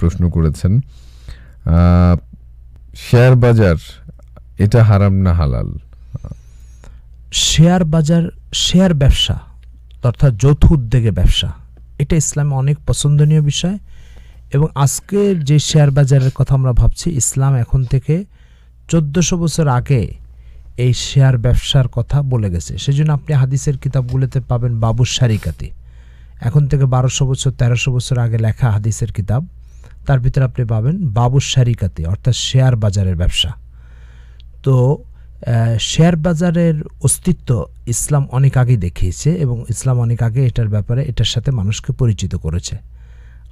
প্রশ্ন করেছেন শেয়ার বাজার এটা হারাম না হালাল শেয়ার বাজার শেয়ার ব্যবসা অর্থাৎ যৌথ উদ্যোগে ব্যবসা এটা ইসলামে অনেক পছন্দনীয় বিষয় এবং আজকের যে শেয়ার বাজারের কথা আমরা ভাবছি ইসলাম এখন থেকে চোদ্দোশো বছর আগে এই শেয়ার ব্যবসার কথা বলে গেছে সেজন্য আপনি হাদিসের কিতাবগুলোতে পাবেন বাবুর সারিকাতি এখন থেকে বারোশো বছর তেরোশো বছর আগে লেখা হাদিসের কিতাব তার ভিতরে আপনি পাবেন বাবুর সারিকাতে অর্থাৎ শেয়ার বাজারের ব্যবসা তো শেয়ার বাজারের অস্তিত্ব ইসলাম অনেক আগে দেখিয়েছে এবং ইসলাম অনেক আগে এটার ব্যাপারে এটার সাথে মানুষকে পরিচিত করেছে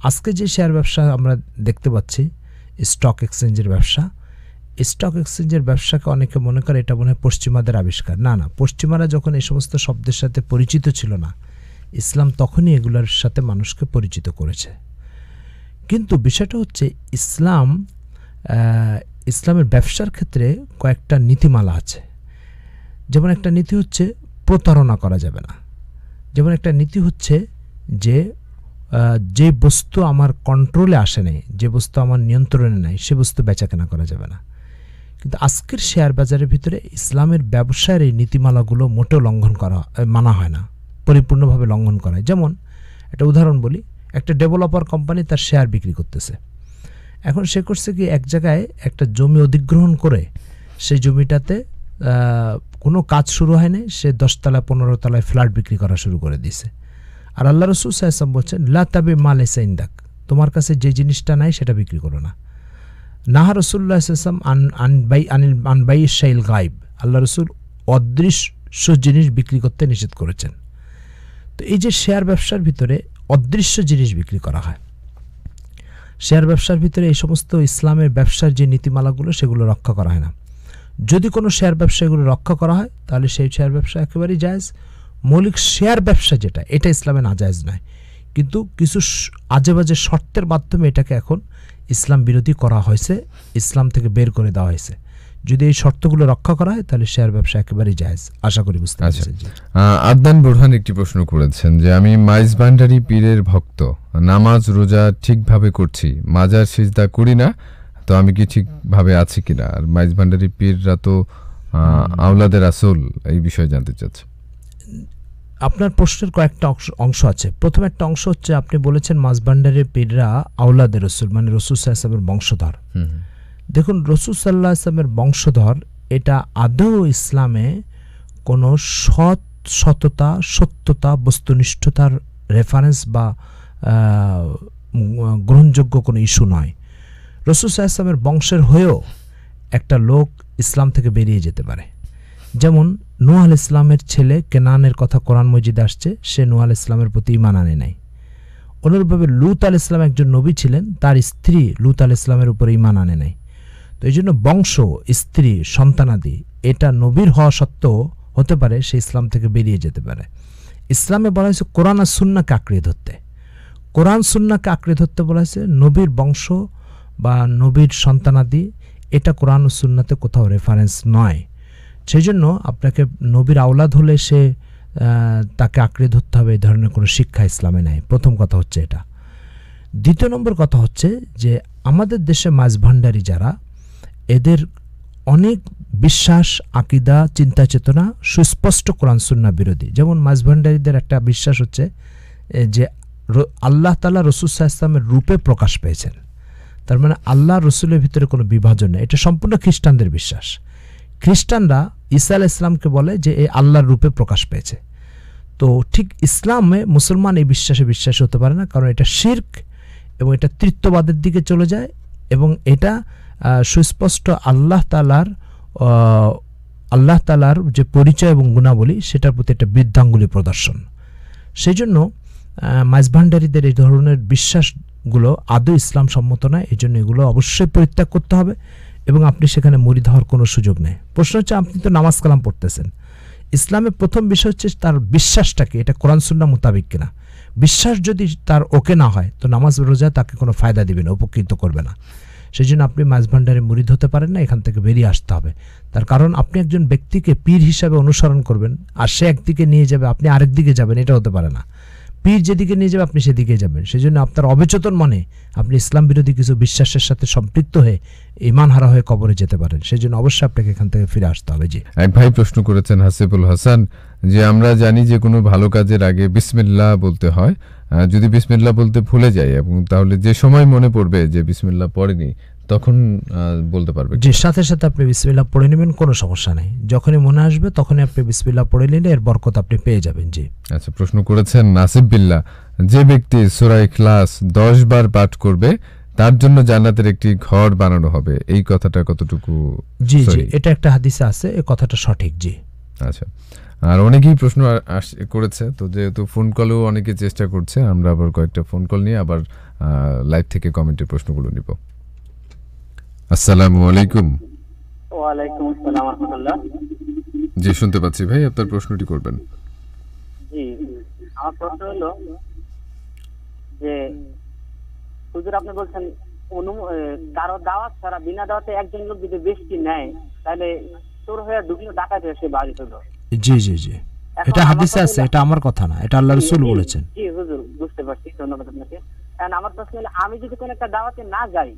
আজকে যে শেয়ার ব্যবসা আমরা দেখতে পাচ্ছি স্টক এক্সচেঞ্জের ব্যবসা স্টক এক্সচেঞ্জের ব্যবসাকে অনেকে মনে করে এটা মনে হয় পশ্চিমাদের আবিষ্কার না না পশ্চিমারা যখন এই সমস্ত শব্দের সাথে পরিচিত ছিল না ইসলাম তখনই এগুলোর সাথে মানুষকে পরিচিত করেছে কিন্তু বিষয়টা হচ্ছে ইসলাম ইসলামের ব্যবসার ক্ষেত্রে কয়েকটা নীতিমালা আছে যেমন একটা নীতি হচ্ছে প্রতারণা করা যাবে না যেমন একটা নীতি হচ্ছে যে যে বস্তু আমার কন্ট্রোলে আসে নেই যে বস্তু আমার নিয়ন্ত্রণে নেই সে বস্তু বেচাকেনা করা যাবে না কিন্তু আজকের শেয়ার বাজারের ভিতরে ইসলামের ব্যবসার এই নীতিমালাগুলো মোটেও লঙ্ঘন করা মানা হয় না পরিপূর্ণভাবে লঙ্ঘন করা যেমন একটা উদাহরণ বলি একটা ডেভেলপার কোম্পানি তার শেয়ার বিক্রি করতেছে এখন সে করছে কি এক জায়গায় একটা জমি অধিগ্রহণ করে সেই জমিটাতে কোনো কাজ শুরু হয়নি সে দশতলা পনেরো তলায় ফ্ল্যাট বিক্রি করা শুরু করে দিছে আর আল্লাহ রসুল সাহেব বলছেন লাতাবি মাল ইন্দাক তোমার কাছে যে জিনিসটা নাই সেটা বিক্রি করো না নাহা রসুল্লাহ ইসলাম আন আনবাই আনিল আনবাই শাইল গাইব আল্লাহ রসুল অদৃশ্য জিনিস বিক্রি করতে নিষেধ করেছেন তো এই যে শেয়ার ব্যবসার ভিতরে অদৃশ্য জিনিস বিক্রি করা হয় শেয়ার ব্যবসার ভিতরে এই সমস্ত ইসলামের ব্যবসার যে নীতিমালাগুলো সেগুলো রক্ষা করা হয় না যদি কোনো শেয়ার ব্যবসা এগুলো রক্ষা করা হয় তাহলে সেই শেয়ার ব্যবসা একেবারেই জায়জ মৌলিক শেয়ার ব্যবসা যেটা এটা ইসলামে না জায়জ নয় কিন্তু কিছু আজে বাজে শর্তের মাধ্যমে এটাকে এখন ইসলাম বিরোধী করা হয়েছে ইসলাম থেকে বের করে দেওয়া হয়েছে যদি এই শর্তগুলো রক্ষা করা হয় তাহলে শেয়ার ব্যবসা একেবারেই জায়জ আশা করি বুঝতে আচ্ছা। পারছেন আদান বোরহান একটি প্রশ্ন করেছেন যে আমি মাইজ ভান্ডারি পীরের ভক্ত নামাজ রোজা ঠিকভাবে করছি মাজার সিজদা করি না তো আমি কি ঠিকভাবে আছি কিনা আর মাইজ ভান্ডারি পীররা তো আওলাদের আসল এই বিষয়ে জানতে চাচ্ছে আপনার প্রশ্নের কয়েকটা অংশ আছে প্রথম একটা অংশ হচ্ছে আপনি বলেছেন মাঝভান্ডারের পীররা আওলাদের রসুল মানে রসুল সাহেবের বংশধর দেখুন রসুসাল্লাহ ইসলামের বংশধর এটা আদৌ ইসলামে কোনো সৎ সততা সত্যতা বস্তুনিষ্ঠতার রেফারেন্স বা গ্রহণযোগ্য কোনো ইস্যু নয় রসুসাহ ইসলামের বংশের হয়েও একটা লোক ইসলাম থেকে বেরিয়ে যেতে পারে যেমন নুয়াল আল ইসলামের ছেলে কেনানের কথা কোরআন মজিদ আসছে সে নুয়াল ইসলামের প্রতি ইমান আনে নাই অনুরূপভাবে লুত আল ইসলাম একজন নবী ছিলেন তার স্ত্রী লুত আল ইসলামের উপরে ইমান আনে নাই তো এই জন্য বংশ স্ত্রী সন্তানাদি এটা নবীর হওয়া সত্ত্বেও হতে পারে সে ইসলাম থেকে বেরিয়ে যেতে পারে ইসলামে বলা হয়েছে কোরআন আর সুন্নাকে আঁকড়িয়ে ধরতে কোরআন সুন্নাকে আঁকড়ে ধরতে বলা হয়েছে নবীর বংশ বা নবীর সন্তানাদি এটা কোরআন ও সুন্নাতে কোথাও রেফারেন্স নয় সেই জন্য আপনাকে নবীর আওলাদ হলে সে তাকে আঁকড়ে ধরতে হবে এই ধরনের কোনো শিক্ষা ইসলামে নেয় প্রথম কথা হচ্ছে এটা দ্বিতীয় নম্বর কথা হচ্ছে যে আমাদের দেশে মাছ ভাণ্ডারি যারা এদের অনেক বিশ্বাস আকিদা চিন্তা চেতনা সুস্পষ্ট কোরআন সুন্না বিরোধী যেমন মাঝভান্ডারীদের একটা বিশ্বাস হচ্ছে যে আল্লাহ তালা রসুল ইসলামের রূপে প্রকাশ পেয়েছেন তার মানে আল্লাহ রসুলের ভিতরে কোনো বিভাজন নেই এটা সম্পূর্ণ খ্রিস্টানদের বিশ্বাস খ্রিস্টানরা ঈসা আল ইসলামকে বলে যে এ আল্লাহর রূপে প্রকাশ পেয়েছে তো ঠিক ইসলামে মুসলমান এই বিশ্বাসে বিশ্বাসী হতে পারে না কারণ এটা শির্ক এবং এটা তৃত্ববাদের দিকে চলে যায় এবং এটা সুস্পষ্ট আল্লাহ তালার আল্লাহ তালার যে পরিচয় এবং গুণাবলী সেটার প্রতি একটা বৃদ্ধাঙ্গুলি প্রদর্শন সেই জন্য মাইজভান্ডারিদের এই ধরনের বিশ্বাসগুলো আদৌ ইসলাম সম্মত নয় এই জন্য এগুলো অবশ্যই পরিত্যাগ করতে হবে এবং আপনি সেখানে মরি হওয়ার কোনো সুযোগ নেই প্রশ্ন হচ্ছে আপনি তো নামাজ কালাম পড়তেছেন ইসলামের প্রথম বিষয় হচ্ছে তার বিশ্বাসটাকে এটা কোরআন সুন্না মোতাবিক কিনা বিশ্বাস যদি তার ওকে না হয় তো নামাজ রোজা তাকে কোনো ফায়দা দিবে না উপকৃত করবে না সেই জন্য আপনি মাছ ভাণ্ডারে মুড়ি হতে পারেন না এখান থেকে বেরিয়ে আসতে হবে তার কারণ আপনি একজন ব্যক্তিকে পীর হিসাবে অনুসরণ করবেন আর সে একদিকে নিয়ে যাবে আপনি আরেক দিকে যাবেন এটা হতে পারে না পীর যেদিকে নিয়ে যাবে আপনি সেদিকে যাবেন সেই জন্য আপনার অবচেতন মনে আপনি ইসলাম বিরোধী কিছু বিশ্বাসের সাথে সম্পৃক্ত হয়ে ইমান হারা হয়ে কবরে যেতে পারেন সেই জন্য অবশ্যই আপনাকে এখান থেকে ফিরে আসতে হবে যে এক ভাই প্রশ্ন করেছেন হাসিবুল হাসান যে আমরা জানি যে কোনো ভালো কাজের আগে বিসমিল্লা বলতে হয় যদি বিসমিল্লা বলতে ভুলে যায় এবং তাহলে যে সময় মনে পড়বে যে বিসমিল্লা পড়েনি তখন বলতে পারবে যে সাথে সাথে আপনি বিসমিল্লা পড়ে নেবেন কোনো সমস্যা নেই যখনই মনে আসবে তখনই আপনি বিসমিল্লা পড়ে নিলে এর বরকত আপনি পেয়ে যাবেন জি আচ্ছা প্রশ্ন করেছেন নাসিব বিল্লা যে ব্যক্তি সুরাই ক্লাস দশ বার পাঠ করবে তার জন্য জান্নাতের একটি ঘর বানানো হবে এই কথাটা কতটুকু জি জি এটা একটা হাদিসে আছে এই কথাটা সঠিক জি আচ্ছা আর অনেকেই প্রশ্ন করেছে তো যেহেতু ফোন কলও অনেকে চেষ্টা করছে আমরা আবার কয়েকটা ফোন কল নিয়ে আবার লাইভ থেকে কমেন্টের প্রশ্নগুলো নিব আসসালামু আলাইকুম ওয়ালাইকুম আসসালাম রাহমাতুল্লাহ জি শুনতে পাচ্ছি ভাই আপনার প্রশ্নটি করবেন জি আমার প্রশ্ন হলো যে হুজুর আপনি বলছেন অনু কারো দাওয়াত ছাড়া বিনা দাওয়াতে একজন লোক যদি বেশি নেয় তাহলে চোর হয়ে ঢুকলো ডাকাতে সে বাড়ি হলো জি জি জি এটা হাদিসে আছে এটা আমার কথা না এটা আল্লাহ রাসূল বলেছেন জি হুজুর বুঝতে পারছি ধন্যবাদ আপনাকে কারণ আমার প্রশ্ন হলো আমি যদি কোনো একটা দাওয়াতে না যাই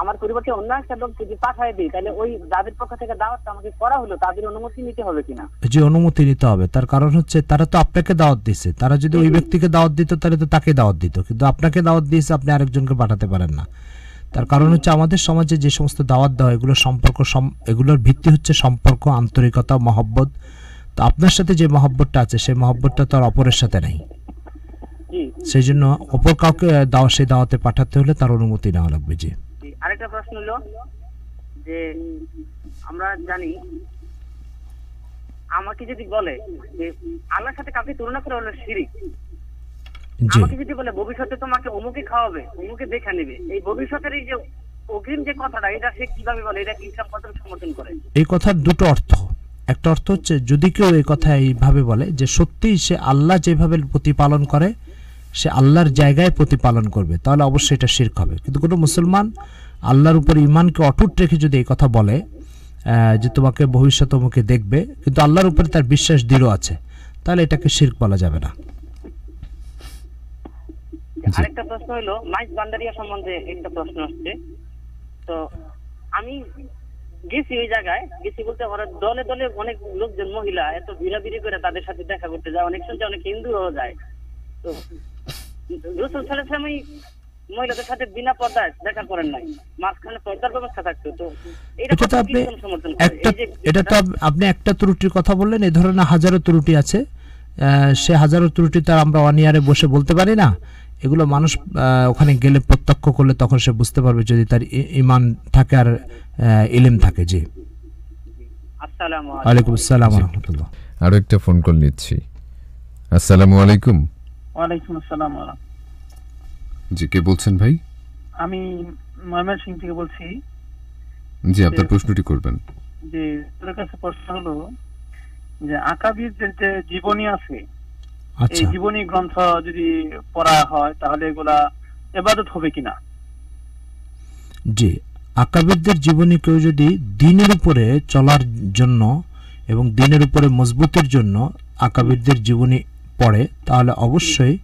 আমার পরিবর্তে অন্য একটা লোক যদি পাঠায় দিই তাহলে ওই যাদের পক্ষ থেকে দাওয়াতটা আমাকে করা হলো তাদের অনুমতি নিতে হবে কিনা জি অনুমতি নিতে হবে তার কারণ হচ্ছে তারা তো আপনাকে দাওয়াত দিয়েছে তারা যদি ওই ব্যক্তিকে দাওয়াত দিত তাহলে তো তাকে দাওয়াত দিত কিন্তু আপনাকে দাওয়াত দিয়েছে আপনি আরেকজনকে পাঠাতে পারেন না তার কারণ হচ্ছে আমাদের সমাজে যে সমস্ত দাওয়াত দেওয়া এগুলো সম্পর্ক এগুলোর ভিত্তি হচ্ছে সম্পর্ক আন্তরিকতা মহব্বত তো আপনার সাথে যে মহব্বতটা আছে সেই মহব্বতটা তো আর অপরের সাথে নাই সেই জন্য অপর কাউকে দাওয়া সেই দাওয়াতে পাঠাতে হলে তার অনুমতি নেওয়া লাগবে যে আরেকটা প্রশ্ন হলো যে আমরা জানি আমাকে যদি বলে যে আল্লাহর সাথে কাউকে তুলনা করা হলো শিরিক আমাকে যদি বলে ভবিষ্যতে তোমাকে অমুকে খাওয়াবে অমুকে দেখে নেবে এই ভবিষ্যতের এই যে অগ্রিম যে কথাটা এটা সে কিভাবে বলে এটা ইসলাম কত সমর্থন করে এই কথার দুটো অর্থ একটা অর্থ হচ্ছে যদি কেউ এই কথা এইভাবে বলে যে সত্যিই সে আল্লাহ যেভাবে প্রতিপালন করে সে আল্লাহর জায়গায় প্রতিপালন করবে তাহলে অবশ্যই এটা শির্ক হবে কিন্তু কোনো মুসলমান আল্লাহর উপর ইমানকে অটুট রেখে যদি এই কথা বলে যে তোমাকে ভবিষ্যৎ তোমাকে দেখবে কিন্তু আল্লাহর উপরে তার বিশ্বাস দৃঢ় আছে তাহলে এটাকে শির্ক বলা যাবে না আচ্ছা, আরেকটা প্রশ্ন হলো বান্দারিয়া সম্বন্ধে একটা প্রশ্ন আসছে তো আমি গেছি ওই জায়গায় গেছি বলতে দলে দলে অনেক লোকজন মহিলা এত ভিড়াভিড়ি করে তাদের সাথে দেখা করতে যায় অনেক শুনছে অনেক হিন্দুও যায় তো রসুল সালাম মহিলাদের সাথে বিনা পর্দায় দেখা করেন নাই মাঝখানে পর্দার ব্যবস্থা থাকতো তো এটা তো আপনি একটা এটা তো আপনি একটা ত্রুটির কথা বললেন এই ধরনের হাজারো ত্রুটি আছে সে হাজারো ত্রুটি তার আমরা অনিয়ারে বসে বলতে পারি না এগুলো মানুষ ওখানে গেলে প্রত্যক্ষ করলে তখন সে বুঝতে পারবে যদি তার ইমান থাকে আর ইলেম থাকে জি আলাইকুম আসসালাম আরো একটা ফোন কল নিচ্ছি আসসালামু আলাইকুম ওয়ালাইকুম আসসালাম জি কে বলছেন ভাই আমি ময়মন সিং থেকে বলছি জি আপনার প্রশ্নটি করবেন জি তোর কাছে প্রশ্ন হলো যে আকাবির যে জীবনী আছে আচ্ছা। এই জীবনী গ্রন্থ যদি পড়া হয় তাহলে এগুলা এবাদত হবে কিনা জি আকাবিদদের জীবনী কেউ যদি দিনের উপরে চলার জন্য এবং দিনের উপরে মজবুতের জন্য আকাবিদদের জীবনী পড়ে তাহলে অবশ্যই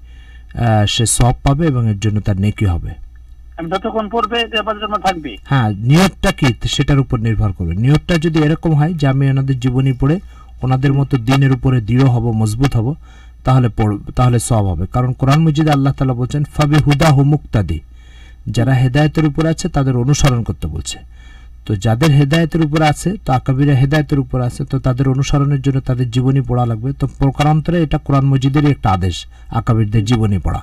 সে সব পাবে এবং এর জন্য তার নেকি হবে পড়বে থাকবে হ্যাঁ নিয়তটা কি সেটার উপর নির্ভর করবে নিয়তটা যদি এরকম হয় যে আমি ওনাদের জীবনী পড়ে ওনাদের মতো দিনের উপরে দৃঢ় হব মজবুত হব তাহলে পড় তাহলে সব হবে কারণ কোরআন মজিদ আল্লাহ তালা বলছেন ফাবি হুদা হু মুক্তাদি যারা হেদায়তের উপর আছে তাদের অনুসরণ করতে বলছে তো যাদের হেদায়তের উপর আছে তো আকাবিরা হেদায়তের উপর আছে তো তাদের অনুসরণের জন্য তাদের জীবনী পড়া লাগবে তো প্রকারান্তরে এটা কোরআন মজিদেরই একটা আদেশ আকাবিরদের জীবনী পড়া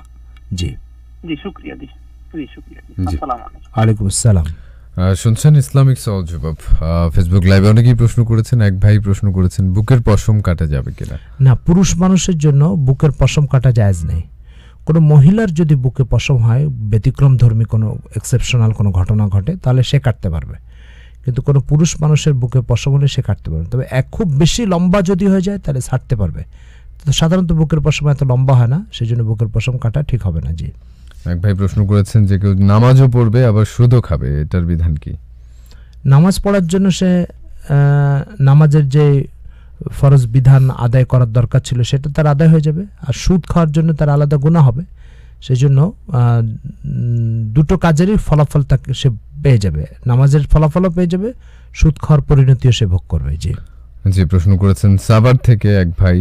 জি জি শুক্রিয়া জি জি শুক্রিয়া আলাইকুম আসসালাম শুনছেন ইসলামিক সওয়াল জবাব ফেসবুক লাইভে অনেকেই প্রশ্ন করেছেন এক ভাই প্রশ্ন করেছেন বুকের পশম কাটা যাবে কিনা না পুরুষ মানুষের জন্য বুকের পশম কাটা জায়েজ নেই কোনো মহিলার যদি বুকে পশম হয় ব্যতিক্রম ধর্মী কোনো এক্সেপশনাল কোনো ঘটনা ঘটে তাহলে সে কাটতে পারবে কিন্তু কোনো পুরুষ মানুষের বুকে পশম হলে সে কাটতে পারবে তবে এক খুব বেশি লম্বা যদি হয়ে যায় তাহলে ছাড়তে পারবে তো সাধারণত বুকের পশম এত লম্বা হয় না সেই জন্য বুকের পশম কাটা ঠিক হবে না জি এক ভাই প্রশ্ন করেছেন যে কেউ নামাজও পড়বে আবার সুদও খাবে এটার বিধান কি নামাজ পড়ার জন্য সে নামাজের যে ফরজ বিধান আদায় করার দরকার ছিল সেটা তার আদায় হয়ে যাবে আর সুদ খাওয়ার জন্য তার আলাদা গুণা হবে সেই জন্য দুটো কাজেরই ফলাফল তাকে সে পেয়ে যাবে নামাজের ফলাফলও পেয়ে যাবে সুদ খাওয়ার পরিণতিও সে ভোগ করবে জি যে প্রশ্ন করেছেন সাবার থেকে এক ভাই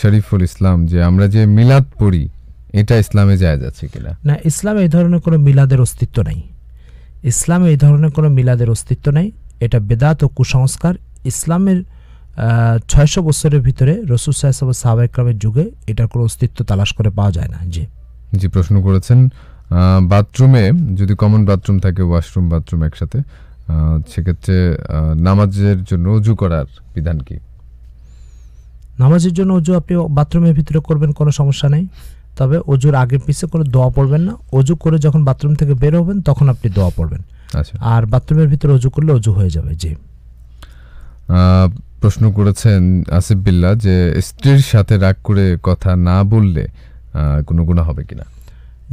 শরীফুল ইসলাম যে আমরা যে মিলাদ পড়ি এটা ইসলামে জায়গা আছে কিনা না ইসলামে এই ধরনের কোনো মিলাদের অস্তিত্ব নাই ইসলামে এই ধরনের কোনো মিলাদের অস্তিত্ব নাই এটা বেদাত ও কুসংস্কার ইসলামের ছয়শো বছরের ভিতরে রসুল সাহেব সাহাবাইক্রামের যুগে এটার কোনো অস্তিত্ব তালাশ করে পাওয়া যায় না জি জি প্রশ্ন করেছেন বাথরুমে যদি কমন বাথরুম থাকে ওয়াশরুম বাথরুম একসাথে সেক্ষেত্রে নামাজের জন্য অজু করার বিধান কি নামাজের জন্য অজু আপনি বাথরুমের ভিতরে করবেন কোনো সমস্যা নেই তবে অজুর আগে পিছে করে দোয়া পড়বেন না অজু করে যখন বাথরুম থেকে বের হবেন তখন আপনি দোয়া পড়বেন আচ্ছা। আর বাথরুমের ভিতরে অজু করলে অজু হয়ে যাবে জি প্রশ্ন করেছেন আসিফ বিল্লা যে স্ত্রীর সাথে রাগ করে কথা না বললে কোনো গুণা হবে কিনা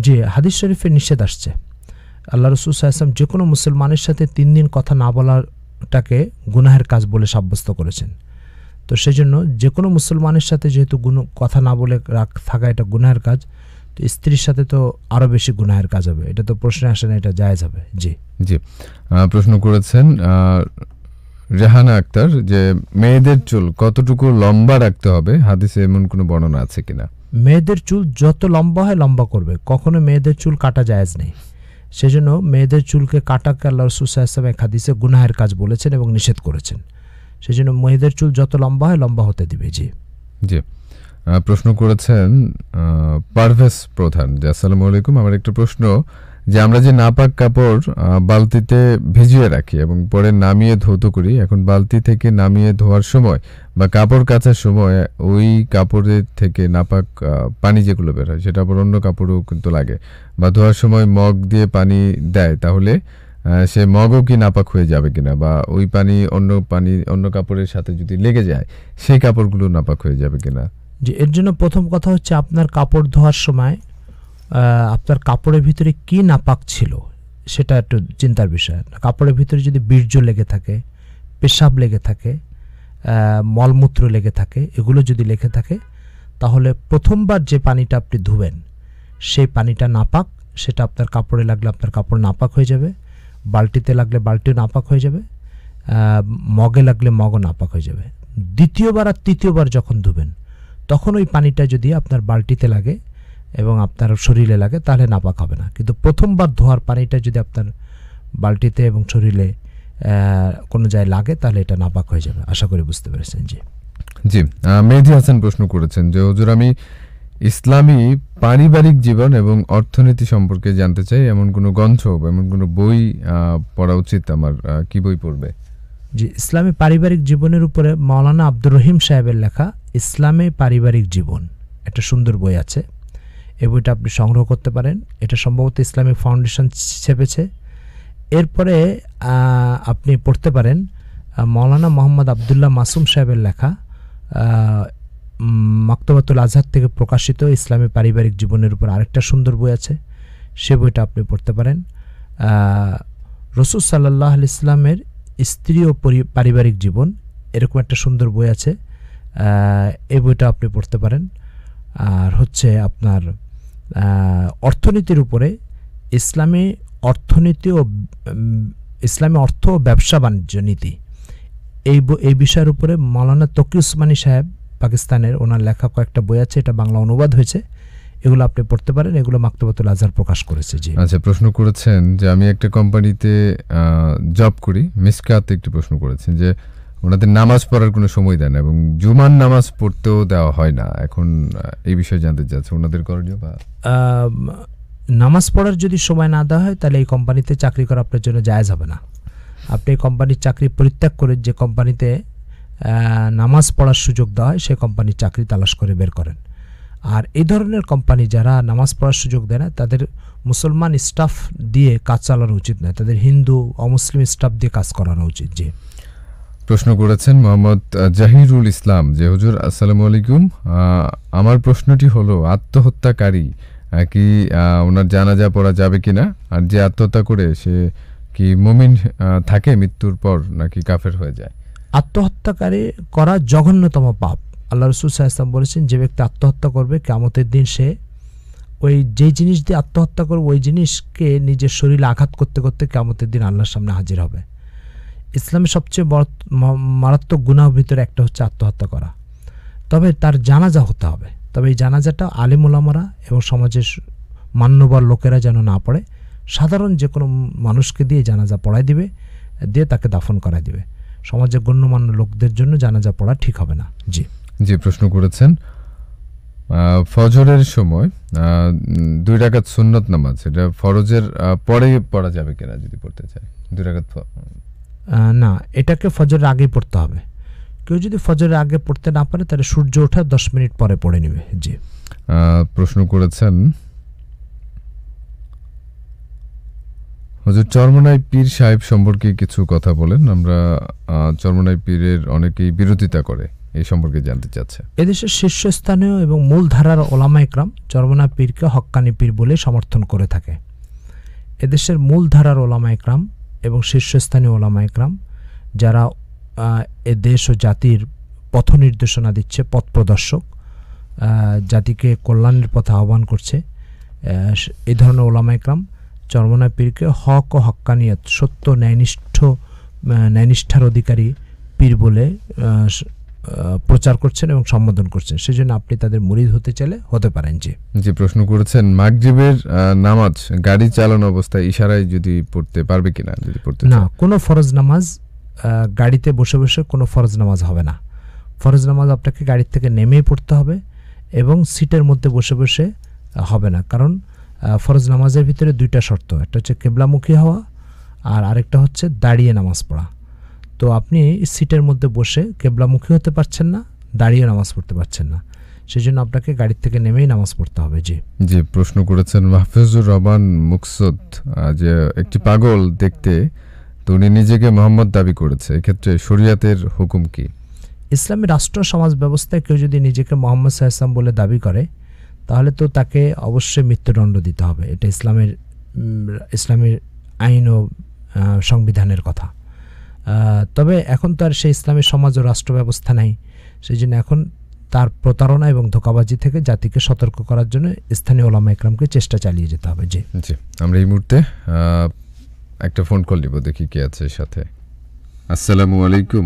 জি হাদিস শরীফে নিষেধ আসছে আল্লাহ রসুল সাহসাম যে কোনো মুসলমানের সাথে তিন দিন কথা না বলাটাকে গুনাহের কাজ বলে সাব্যস্ত করেছেন তো সেই জন্য যে কোনো মুসলমানের সাথে যেহেতু গুন কথা না বলে রাখ থাকা এটা গুনাহের কাজ তো স্ত্রীর সাথে তো আরও বেশি গুনাহের কাজ হবে এটা তো প্রশ্নে আসে না এটা যায় যাবে জি জি প্রশ্ন করেছেন রেহানা আক্তার যে মেয়েদের চুল কতটুকু লম্বা রাখতে হবে হাদিসে এমন কোনো বর্ণনা আছে কিনা মেয়েদের চুল যত লম্বা হয় লম্বা করবে কখনো মেয়েদের চুল কাটা জায়জ নেই সেজন্য মেয়েদের চুলকে কাটাকে আল্লাহ রসুল সাহেব এক হাদিসে গুনাহের কাজ বলেছেন এবং নিষেধ করেছেন সেই জন্য মহিদের চুল যত লম্বা হয় লম্বা হতে দিবে জি জি প্রশ্ন করেছেন পারভেস প্রধান যে আসসালামু আলাইকুম আমার একটা প্রশ্ন যে আমরা যে নাপাক কাপড় বালতিতে ভিজিয়ে রাখি এবং পরে নামিয়ে ধৌত করি এখন বালতি থেকে নামিয়ে ধোয়ার সময় বা কাপড় কাচার সময় ওই কাপড়ের থেকে নাপাক পানি যেগুলো বের হয় সেটা আবার অন্য কাপড়ও কিন্তু লাগে বা ধোয়ার সময় মগ দিয়ে পানি দেয় তাহলে সে মগও কি নাপাক হয়ে যাবে কিনা বা ওই পানি অন্য পানি অন্য কাপড়ের সাথে যদি লেগে যায় সেই কাপড়গুলো নাপাক হয়ে যাবে কিনা যে এর জন্য প্রথম কথা হচ্ছে আপনার কাপড় ধোয়ার সময় আপনার কাপড়ের ভিতরে কি নাপাক ছিল সেটা একটু চিন্তার বিষয় কাপড়ের ভিতরে যদি বীর্য লেগে থাকে পেশাব লেগে থাকে মলমূত্র লেগে থাকে এগুলো যদি লেগে থাকে তাহলে প্রথমবার যে পানিটা আপনি ধুবেন সেই পানিটা নাপাক সেটা আপনার কাপড়ে লাগলে আপনার কাপড় নাপাক হয়ে যাবে বালতিতে লাগলে বালতিও নাপাক হয়ে যাবে মগে লাগলে মগও নাপাক হয়ে যাবে দ্বিতীয়বার আর তৃতীয়বার যখন ধুবেন তখন ওই পানিটা যদি আপনার বালতিতে লাগে এবং আপনার শরীরে লাগে তাহলে নাপাক হবে না কিন্তু প্রথমবার ধোয়ার পানিটা যদি আপনার বালতিতে এবং শরীরে কোনো জায়গায় লাগে তাহলে এটা নাপাক হয়ে যাবে আশা করি বুঝতে পেরেছেন জি জি মেহেদি হাসান প্রশ্ন করেছেন যে হজুর আমি ইসলামী পারিবারিক জীবন এবং অর্থনীতি সম্পর্কে জানতে চাই এমন কোনো গ্রন্থ এমন কোনো বই পড়া উচিত আমার কি বই পড়বে জি ইসলামী পারিবারিক জীবনের উপরে মাওলানা আব্দুর রহিম সাহেবের লেখা ইসলামে পারিবারিক জীবন একটা সুন্দর বই আছে এই বইটা আপনি সংগ্রহ করতে পারেন এটা সম্ভবত ইসলামিক ফাউন্ডেশন ছেপেছে এরপরে আপনি পড়তে পারেন মৌলানা মোহাম্মদ আবদুল্লাহ মাসুম সাহেবের লেখা মক্তবাতুল আজহার থেকে প্রকাশিত ইসলামী পারিবারিক জীবনের উপর আরেকটা সুন্দর বই আছে সে বইটা আপনি পড়তে পারেন রসুল সাল্লাহ ইসলামের স্ত্রী ও পারিবারিক জীবন এরকম একটা সুন্দর বই আছে এই বইটা আপনি পড়তে পারেন আর হচ্ছে আপনার অর্থনীতির উপরে ইসলামী অর্থনীতি ও ইসলামী অর্থ ও ব্যবসা বাণিজ্য নীতি এই এই বিষয়ের উপরে মৌলানা তকি উসমানী সাহেব পাকিস্তানের ওনার লেখা কয়েকটা বই আছে এটা বাংলা অনুবাদ হয়েছে এগুলো আপনি পড়তে পারেন এগুলো মাকতুবাতুল আজহার প্রকাশ করেছে জি আচ্ছা প্রশ্ন করেছেন যে আমি একটা কোম্পানিতে জব করি মিসকাত একটি প্রশ্ন করেছেন যে ওনাদের নামাজ পড়ার কোনো সময় দেন এবং জুমার নামাজ পড়তেও দেওয়া হয় না এখন এই বিষয়ে জানতে চাচ্ছে ওনাদের করণীয় বা নামাজ পড়ার যদি সময় না দেওয়া হয় তাহলে এই কোম্পানিতে চাকরি করা আপনার জন্য জায়জ হবে না আপনি কোম্পানির চাকরি পরিত্যাগ করে যে কোম্পানিতে নামাজ পড়ার সুযোগ দেওয়া হয় সে কোম্পানি চাকরি তালাশ করে বের করেন আর এই ধরনের কোম্পানি যারা নামাজ পড়ার সুযোগ দেয় না তাদের মুসলমান স্টাফ দিয়ে কাজ চালানো উচিত নয় তাদের হিন্দু অমুসলিম স্টাফ দিয়ে কাজ করানো উচিত যে প্রশ্ন করেছেন মোহাম্মদ জাহিরুল ইসলাম যে হুজুর আসসালামু আলাইকুম আমার প্রশ্নটি হলো আত্মহত্যাকারী কি ওনার জানাজা পড়া যাবে কি না আর যে আত্মহত্যা করে সে কি মমিন থাকে মৃত্যুর পর নাকি কাফের হয়ে যায় আত্মহত্যাকারী করা জঘন্যতম পাপ আল্লাহ রসুল সাহা বলেছেন যে ব্যক্তি আত্মহত্যা করবে কেমতের দিন সে ওই যে জিনিস দিয়ে আত্মহত্যা করবে ওই জিনিসকে নিজের শরীরে আঘাত করতে করতে কেমতের দিন আল্লাহর সামনে হাজির হবে ইসলামের সবচেয়ে বড় মারাত্মক গুণার ভিতরে একটা হচ্ছে আত্মহত্যা করা তবে তার জানাজা হতে হবে তবে এই জানাজাটা আলিমুলামারা এবং সমাজের মান্যবর লোকেরা যেন না পড়ে সাধারণ যে কোনো মানুষকে দিয়ে জানাজা পড়ায় দিবে দিয়ে তাকে দাফন করায় দিবে সমাজে গণ্যমান্য লোকদের জন্য জানাজা পড়া ঠিক হবে না জি জি প্রশ্ন করেছেন ফজরের সময় দুই রাকাত সুন্নত নামাজ এটা ফরজের পরে পড়া যাবে কিনা যদি পড়তে চায় দুই রাকাত না এটাকে ফজরের আগেই পড়তে হবে কেউ যদি ফজরের আগে পড়তে না পারে তাহলে সূর্য ওঠা দশ মিনিট পরে পড়ে নেবে জি প্রশ্ন করেছেন হজুর চরমনাই পীর সাহেব সম্পর্কে কিছু কথা বলেন আমরা চরমনাই পীরের অনেকেই বিরোধিতা করে এই সম্পর্কে জানতে চাচ্ছে এদেশের শীর্ষস্থানীয় এবং ধারার ওলামা একরাম চরমনা পীরকে হক্কানি পীর বলে সমর্থন করে থাকে এদেশের ধারার ওলামা একরাম এবং শীর্ষস্থানীয় ওলামা একরাম যারা এ দেশ ও জাতির পথ নির্দেশনা দিচ্ছে পথ প্রদর্শক জাতিকে কল্যাণের পথে আহ্বান করছে এই ধরনের ওলামা একরাম চর্মনা পীরকে হক ও হক্কানিয়ত সত্য ন্যায়নিষ্ঠ ন্যায়নিষ্ঠার অধিকারী পীর বলে প্রচার করছেন এবং সম্বোধন করছেন সেজন্য আপনি তাদের মরিদ হতে চাইলে হতে পারেন যে যে প্রশ্ন করেছেন মাগজিবের নামাজ গাড়ি চালানো অবস্থায় ইশারায় যদি পড়তে পারবে কিনা যদি পড়তে না কোনো ফরজ নামাজ গাড়িতে বসে বসে কোনো ফরজ নামাজ হবে না ফরজ নামাজ আপনাকে গাড়ির থেকে নেমেই পড়তে হবে এবং সিটের মধ্যে বসে বসে হবে না কারণ ফরজ নামাজের ভিতরে দুইটা শর্ত একটা হচ্ছে কেবলামুখী হওয়া আর আরেকটা হচ্ছে দাঁড়িয়ে নামাজ পড়া তো আপনি সিটের মধ্যে বসে কেবলামুখী হতে পারছেন না দাঁড়িয়ে নামাজ পড়তে পারছেন না সেই জন্য আপনাকে গাড়ি থেকে নেমেই নামাজ পড়তে হবে জি জি প্রশ্ন করেছেন মাহফিজুর রহমান মুকসুদ যে একটি পাগল দেখতে তো উনি নিজেকে মোহাম্মদ দাবি করেছে এক্ষেত্রে শরিয়াতের হুকুম কি ইসলামী রাষ্ট্র সমাজ ব্যবস্থায় কেউ যদি নিজেকে মোহাম্মদ সাহসাম বলে দাবি করে তাহলে তো তাকে অবশ্যই মৃত্যুদণ্ড দিতে হবে এটা ইসলামের ইসলামের আইন ও সংবিধানের কথা তবে এখন তার সেই ইসলামের সমাজ ও রাষ্ট্র ব্যবস্থা নাই সেই জন্য এখন তার প্রতারণা এবং ধোকাবাজি থেকে জাতিকে সতর্ক করার জন্য স্থানীয় ওলামা ইকরামকে চেষ্টা চালিয়ে যেতে হবে জি জি আমরা এই মুহূর্তে একটা ফোন কল নিব দেখি কে আছে সাথে আসসালামু আলাইকুম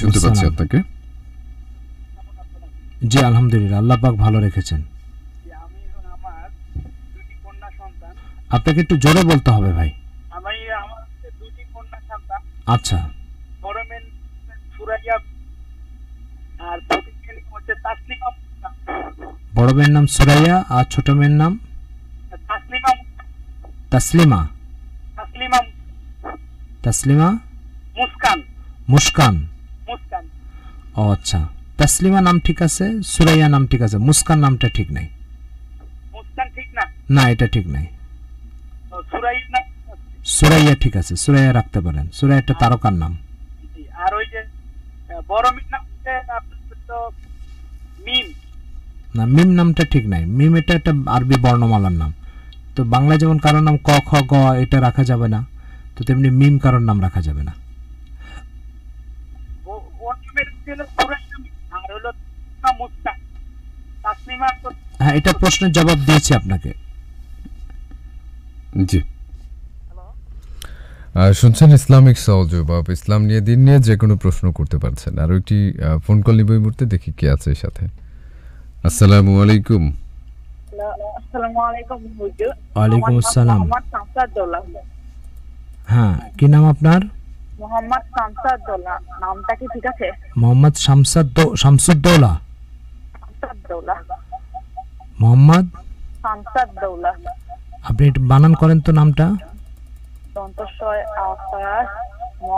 শুনতে পাচ্ছি আপনাকে জি আলহামদুলিল্লাহ আল্লাহ পাক ভালো রেখেছেন আপনাকে একটু জোরে বলতে হবে ভাই আচ্ছা বড় মেয়ের নাম সুরাইয়া আর ছোট মেয়ের নাম তাসলিমা তাসলিমা মুস্কান মুস্কান ও আচ্ছা তাসলিমা নাম ঠিক আছে সুরাইয়া নাম ঠিক আছে মুসকান নামটা ঠিক নাই না এটা ঠিক নাই সুরাইয়া ঠিক আছে সুরাইয়া রাখতে পারেন সুরাইয়া একটা তারকার নাম আর ওই যে না মিম নামটা ঠিক নাই মিম এটা একটা আরবি বর্ণমালার নাম তো বাংলায় যেমন কারোর নাম ক খ গ এটা রাখা যাবে না তো তেমনি মিম কারোর নাম রাখা যাবে না হ্যাঁ এটা প্রশ্নের জবাব দিয়েছি আপনাকে জি শুনছেন ইসলামিক ইসলাম নিয়ে দিন নিয়ে যে কোনো প্রশ্ন করতে পারছেন একটি ফোন কল মুহূর্তে দেখি আছে সাথে আসসালামু আলাইকুম ওয়ালাইকুম আসসালাম হ্যাঁ কি নাম আপনার মোহাম্মদ নামটা কি ঠিক আছে মোহাম্মদ শামসাদ শামসুদ্দৌলা শামসাদদৌলা মোহাম্মদ শামসাদদৌলা আপনি একটু বানান করেন তো নামটা দন্তস্বয় আকাশ ম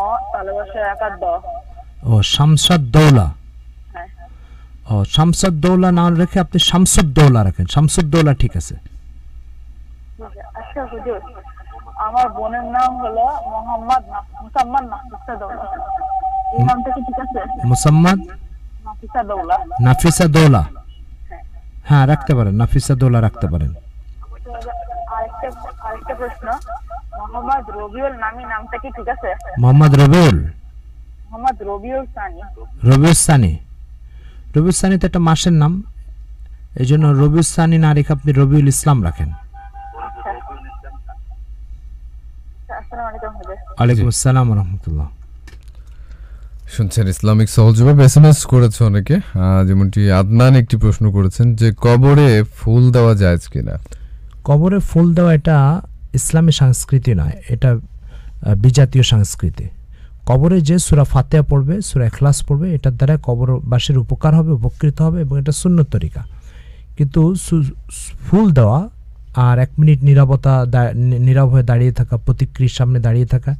ও শামসাদদৌলা হ্যাঁ। ও শামসাদদৌলা রেখে আপনি শামসুদ্দৌলা রাখেন শামসুদ্দৌলা ঠিক আছে আচ্ছা, আমার বোনের নাম হলো মোহাম্মদ মুসাম্মদ ঠিক আছে মুসাম্মদ নাফিসা দৌলা হ্যাঁ রাখতে পারেন নাফিসা দৌলা রাখতে পারেন আরেকটা প্রশ্ন মোহাম্মদ রবিউল নামি নামটা কি ঠিক আছে মোহাম্মদ রবিউল মোহাম্মদ রবিউল সানি রবিউল সানি রবিউল সানি তো একটা মাসের নাম এই জন্য রবিউল সানি না রেখে আপনি রবিউল ইসলাম রাখেন আচ্ছা। আলাইকুম আসসালাম রহমতুল্লাহ শুনছেন ইসলামিক সহজ এস এম এস করেছে অনেকে যেমনটি আদনান একটি প্রশ্ন করেছেন যে কবরে ফুল দেওয়া যায় কিনা কবরে ফুল দেওয়া এটা ইসলামী সংস্কৃতি নয় এটা বিজাতীয় সংস্কৃতি কবরে যে সুরা ফাতেয়া পড়বে সুরা এখলাস পড়বে এটার দ্বারা কবরবাসীর উপকার হবে উপকৃত হবে এবং এটা শূন্য তরিকা কিন্তু ফুল দেওয়া আর এক মিনিট নিরবতা নীরব হয়ে দাঁড়িয়ে থাকা প্রতিক্রিয়ার সামনে দাঁড়িয়ে থাকা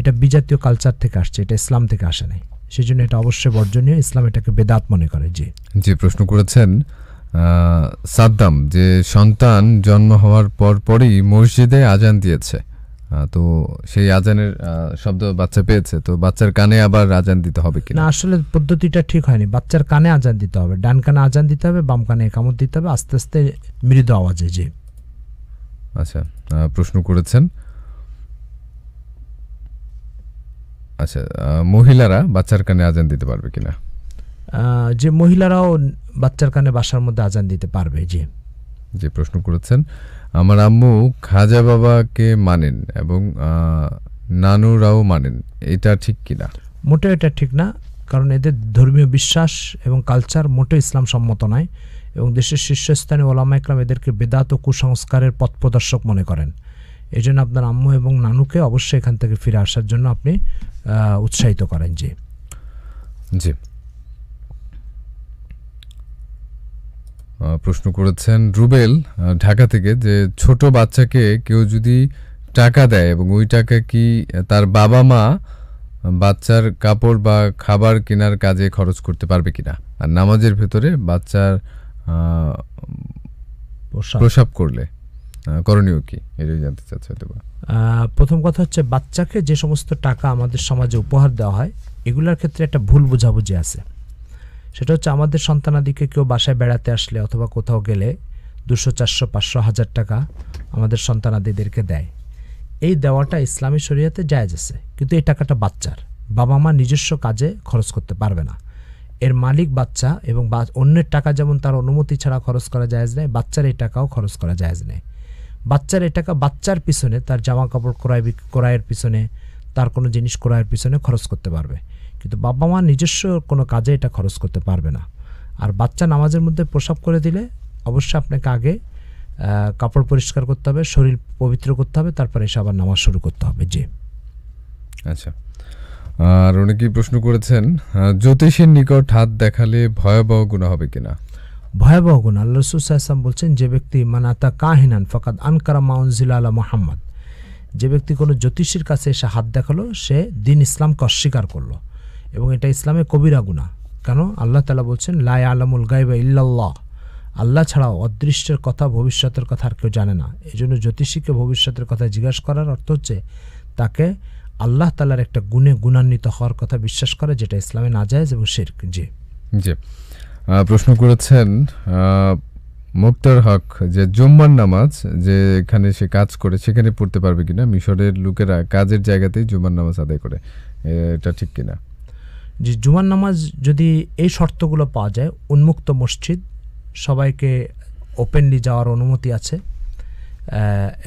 এটা বিজাতীয় কালচার থেকে আসছে এটা ইসলাম থেকে আসে নাই সেই জন্য এটা অবশ্যই বর্জনীয় ইসলাম এটাকে বেদাত মনে করে যে যে প্রশ্ন করেছেন সাদ্দাম যে সন্তান জন্ম হওয়ার পর পরই মসজিদে আজান দিয়েছে তো সেই আজানের শব্দ বাচ্চা পেয়েছে তো বাচ্চার কানে আবার আজান দিতে হবে কি না আসলে পদ্ধতিটা ঠিক হয়নি বাচ্চার কানে আজান দিতে হবে ডান কানে আজান দিতে হবে বাম কানে একামত দিতে হবে আস্তে আস্তে মৃদু আওয়াজে যে আচ্ছা প্রশ্ন করেছেন আচ্ছা মহিলারা বাচ্চার কানে আজান দিতে পারবে কিনা যে মহিলারাও বাচ্চার কানে বাসার মধ্যে আজান দিতে পারবে জি যে প্রশ্ন করেছেন আমার আম্মু খাজা বাবাকে মানেন এবং নানুরাও মানেন এটা ঠিক কিনা মোটেও এটা ঠিক না কারণ এদের ধর্মীয় বিশ্বাস এবং কালচার মোটেও ইসলাম সম্মত নয় এবং দেশের শীর্ষস্থানীয় ওলামা ইকলাম এদেরকে বেদাত ও কুসংস্কারের পথ প্রদর্শক মনে করেন এই জন্য আপনার আম্মু এবং নানুকে অবশ্যই এখান থেকে ফিরে আসার জন্য আপনি উৎসাহিত করেন জি জি প্রশ্ন করেছেন রুবেল ঢাকা থেকে যে ছোট বাচ্চাকে কেউ যদি টাকা দেয় এবং ওই টাকা কি তার বাবা মা বাচ্চার কাপড় বা খাবার কেনার কাজে খরচ করতে পারবে কিনা আর নামাজের ভেতরে বাচ্চার প্রসাব করলে করণীয় কি এটাই জানতে চাচ্ছি হয়তো প্রথম কথা হচ্ছে বাচ্চাকে যে সমস্ত টাকা আমাদের সমাজে উপহার দেওয়া হয় এগুলোর ক্ষেত্রে একটা ভুল বোঝাবুঝি আছে সেটা হচ্ছে আমাদের সন্তানাদিকে কেউ বাসায় বেড়াতে আসলে অথবা কোথাও গেলে দুশো চারশো পাঁচশো হাজার টাকা আমাদের সন্তানাদিদেরকে দেয় এই দেওয়াটা ইসলামী শরিয়াতে যায় আছে কিন্তু এই টাকাটা বাচ্চার বাবা মা নিজস্ব কাজে খরচ করতে পারবে না এর মালিক বাচ্চা এবং অন্যের টাকা যেমন তার অনুমতি ছাড়া খরচ করা জায়জ নেই বাচ্চার এই টাকাও খরচ করা যায়জ নেই বাচ্চার এ টাকা বাচ্চার পিছনে তার জামা কাপড় ক্রয় ক্রয়ের পিছনে তার কোনো জিনিস ক্রয়ের পিছনে খরচ করতে পারবে কিন্তু বাবা মা নিজস্ব কোনো কাজে এটা খরচ করতে পারবে না আর বাচ্চা নামাজের মধ্যে প্রসাব করে দিলে অবশ্যই আপনাকে আগে কাপড় পরিষ্কার করতে হবে শরীর পবিত্র করতে হবে তারপরে এসে আবার নামাজ শুরু করতে হবে যে আচ্ছা আর অনেকেই প্রশ্ন করেছেন জ্যোতিষের নিকট হাত দেখালে ভয়াবহ গুণা হবে কিনা ভয়াবহ গুণ আল্লাহ রসুলাম বলছেন যে ব্যক্তি মানাতা কাহিনান ফকাত আনকারা মাউনজিলা আলা মোহাম্মদ যে ব্যক্তি কোনো জ্যোতিষীর কাছে এসে হাত দেখালো সে দিন ইসলামকে অস্বীকার করলো এবং এটা ইসলামে কবিরা গুণা কেন আল্লাহ তালা বলছেন লাই আলমুল গাইবা ইল্লাল্লাহ আল্লাহ ছাড়াও অদৃশ্যের কথা ভবিষ্যতের কথা আর কেউ জানে না এই জন্য জ্যোতিষীকে ভবিষ্যতের কথা জিজ্ঞাসা করার অর্থ হচ্ছে তাকে আল্লাহ তালার একটা গুণে গুণান্বিত হওয়ার কথা বিশ্বাস করে যেটা ইসলামে না যায় এবং শির্ক জি জি প্রশ্ন করেছেন মুক্তার হক যে জুম্মার নামাজ যে এখানে সে কাজ করে সেখানে পড়তে পারবে কিনা মিশরের লোকেরা কাজের জায়গাতেই জুম্মার নামাজ আদায় করে এটা ঠিক কিনা যে জুমার নামাজ যদি এই শর্তগুলো পাওয়া যায় উন্মুক্ত মসজিদ সবাইকে ওপেনলি যাওয়ার অনুমতি আছে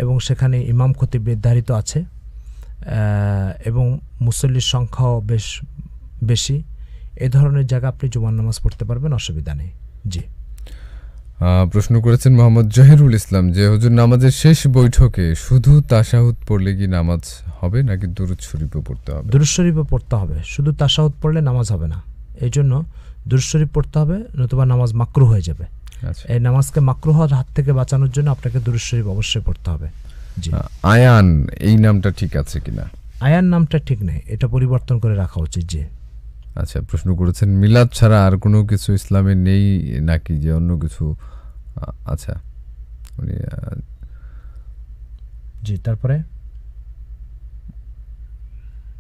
এবং সেখানে ইমাম ক্ষতি নির্ধারিত আছে এবং মুসল্লির সংখ্যাও বেশ বেশি এ ধরনের জায়গা আপনি জুমার নামাজ পড়তে পারবেন অসুবিধা নেই জি প্রশ্ন করেছেন মোহাম্মদ জহিরুল ইসলাম যে হুজুর নামাজের শেষ বৈঠকে শুধু তাশাহুদ পড়লে কি নামাজ হবে নাকি দুরুদ শরীফও পড়তে হবে দুরুদ শরীফও পড়তে হবে শুধু তাশাহুদ পড়লে নামাজ হবে না এই জন্য দুরুদ শরীফ পড়তে হবে নতুবা নামাজ মাকরু হয়ে যাবে আচ্ছা। এই নামাজকে মাকরু হওয়ার হাত থেকে বাঁচানোর জন্য আপনাকে দুরুদ শরীফ অবশ্যই পড়তে হবে আয়ান এই নামটা ঠিক আছে কিনা আয়ান নামটা ঠিক নেই এটা পরিবর্তন করে রাখা উচিত যে আচ্ছা প্রশ্ন করেছেন মিলাদ ছাড়া আর কোনো কিছু ইসলামে নেই নাকি যে অন্য কিছু আচ্ছা উনি জি তারপরে